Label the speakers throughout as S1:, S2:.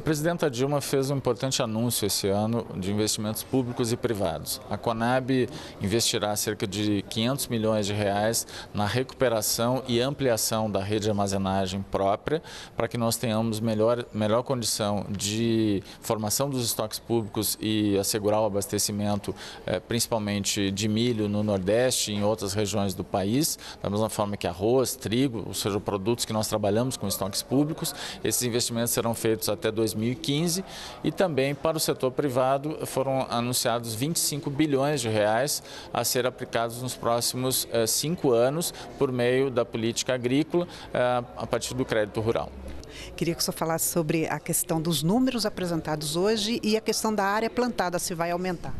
S1: A presidenta Dilma fez um importante anúncio esse ano de investimentos públicos e privados. A Conab investirá cerca de 500 milhões de reais na recuperação e ampliação da rede de armazenagem própria, para que nós tenhamos melhor, melhor condição de formação dos estoques públicos e assegurar o abastecimento, eh, principalmente de milho no Nordeste e em outras regiões do país, da mesma forma que arroz, trigo, ou seja, produtos que nós trabalhamos com estoques públicos. Esses investimentos serão feitos até 2020. 2015 e também para o setor privado foram anunciados 25 bilhões de reais a ser aplicados nos próximos eh, cinco anos por meio da política agrícola eh, a partir do crédito rural.
S2: Queria que o senhor falasse sobre a questão dos números apresentados hoje e a questão da área plantada, se vai aumentar.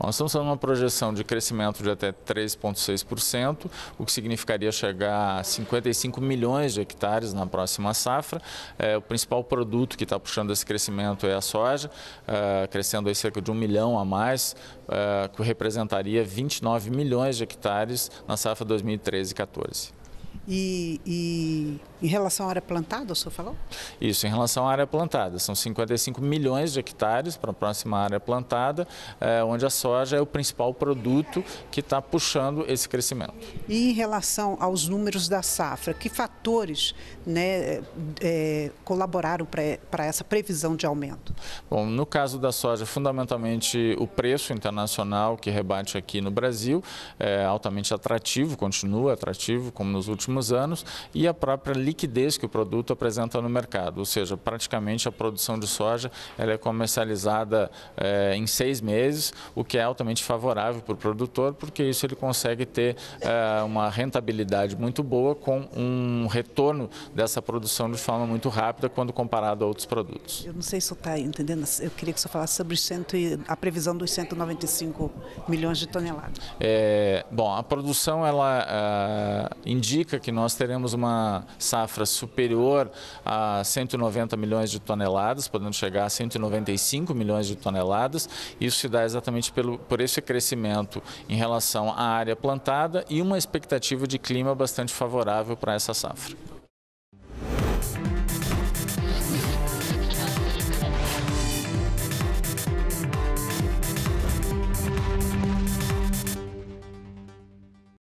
S1: nós estamos fazendo uma projeção de crescimento de até 3,6%, o que significaria chegar a 55 milhões de hectares na próxima safra. É, o principal produto que está puxando esse crescimento é a soja, é, crescendo aí cerca de um milhão a mais, é, que representaria 29 milhões de hectares na safra 2013-14.
S2: E, e em relação à área plantada, o senhor falou?
S1: Isso, em relação à área plantada. São 55 milhões de hectares para a próxima área plantada, é, onde a soja é o principal produto que está puxando esse crescimento.
S2: E em relação aos números da safra, que fatores né, é, colaboraram para, para essa previsão de aumento?
S1: Bom, no caso da soja, fundamentalmente o preço internacional que rebate aqui no Brasil é altamente atrativo, continua atrativo como nos últimos anos, e a própria liquidez que o produto apresenta no mercado, ou seja, praticamente a produção de soja ela é comercializada é, em seis meses, o que é altamente favorável para o produtor, porque isso ele consegue ter é, uma rentabilidade muito boa com um retorno dessa produção de forma muito rápida quando comparado a outros produtos.
S2: Eu não sei se você está entendendo, eu queria que você falasse sobre e, a previsão dos 195 milhões de toneladas.
S1: É, bom, a produção ela indica que nós teremos uma safra superior a 190 milhões de toneladas, podendo chegar a 195 milhões de toneladas. Isso se dá exatamente pelo, por esse crescimento em relação à área plantada e uma expectativa de clima bastante favorável para essa safra.